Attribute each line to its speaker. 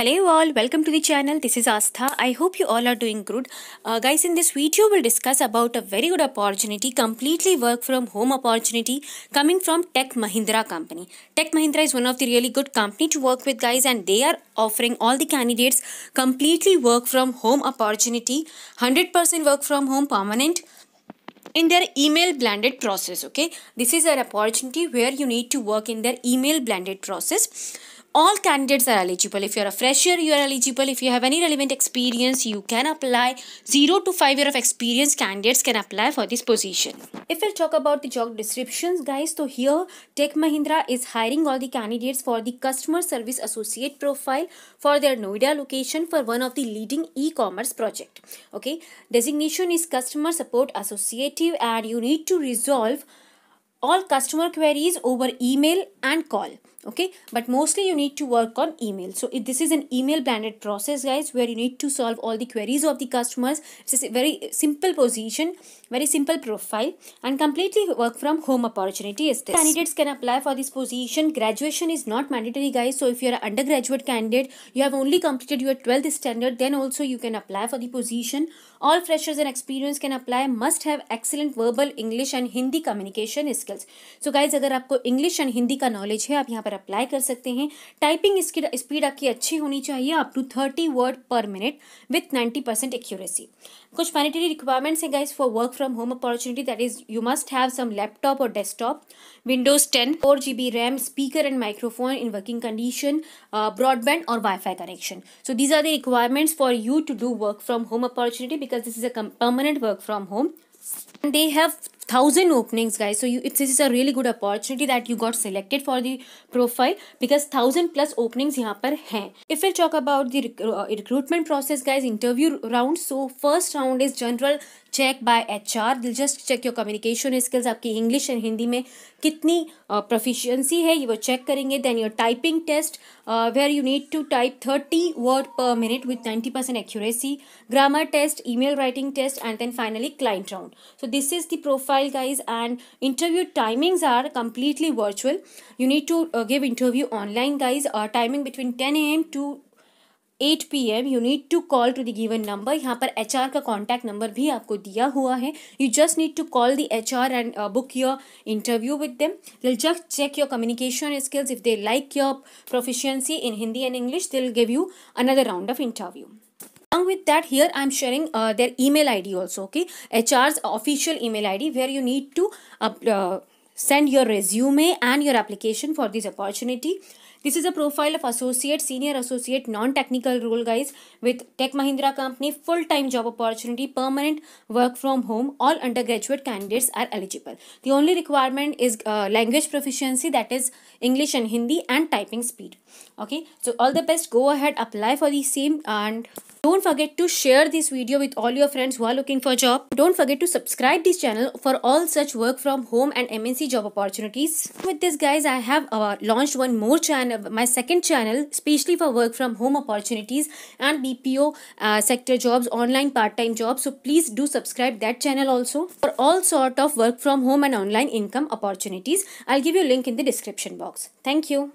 Speaker 1: Hello all, welcome to the channel. This is Astha. I hope you all are doing good. Uh, guys, in this video, we'll discuss about a very good opportunity, completely work from home opportunity coming from Tech Mahindra company. Tech Mahindra is one of the really good company to work with guys and they are offering all the candidates completely work from home opportunity, 100% work from home permanent, in their email blended process okay this is an opportunity where you need to work in their email blended process all candidates are eligible if you're a fresher you are eligible if you have any relevant experience you can apply 0 to 5 year of experience candidates can apply for this position if we'll talk about the job descriptions guys so here tech mahindra is hiring all the candidates for the customer service associate profile for their noida location for one of the leading e-commerce project okay designation is customer support associative and you need to resolve all customer queries over email and call okay but mostly you need to work on email so this is an email blended process guys where you need to solve all the queries of the customers it's a very simple position very simple profile and completely work from home opportunity is this candidates can apply for this position graduation is not mandatory guys so if you're an undergraduate candidate you have only completed your 12th standard then also you can apply for the position all freshers and experience can apply must have excellent verbal english and hindi communication skills so guys agar aapko english and hindi ka knowledge hai aap पर apply कर सकते हैं typing speed आपकी अच्छी होनी चाहिए up to thirty word per minute with ninety percent accuracy कुछ mandatory requirements हैं guys for work from home opportunity that is you must have some laptop और desktop windows ten four G B RAM speaker and microphone in working condition broadband और WiFi connection so these are the requirements for you to do work from home opportunity because this is a permanent work from home. They have thousand openings guys so you it's, this is a really good opportunity that you got selected for the profile because thousand plus openings yahan par hain if we'll talk about the recruitment process guys interview round so first round is general check by HR आर they'll just check your communication skills आपकी English and Hindi में कितनी uh, है ये वो चेक करेंगे then your typing test where you need to type thirty word per minute with ninety percent accuracy grammar test email writing test and then finally client round so this is the profile guys and interview timings are completely virtual you need to give interview online guys timing between ten A M to eight P M you need to call to the given number यहाँ पर H R का contact number भी आपको दिया हुआ है you just need to call the H R and book your interview with them they'll just check your communication skills if they like your proficiency in Hindi and English they'll give you another round of interview along with that here am sharing uh, their email id also okay hr's official email id where you need to uh, uh, send your resume and your application for this opportunity This is a profile of associate, senior associate, non-technical role guys with Tech Mahindra company, full-time job opportunity, permanent work from home. All undergraduate candidates are eligible. The only requirement is uh, language proficiency that is English and Hindi and typing speed. Okay, so all the best. Go ahead, apply for the same and don't forget to share this video with all your friends who are looking for a job. Don't forget to subscribe this channel for all such work from home and MNC job opportunities. With this guys, I have uh, launched one more channel and my second channel, especially for work from home opportunities and BPO uh, sector jobs, online part-time jobs. So please do subscribe that channel also for all sort of work from home and online income opportunities. I'll give you a link in the description box. Thank you.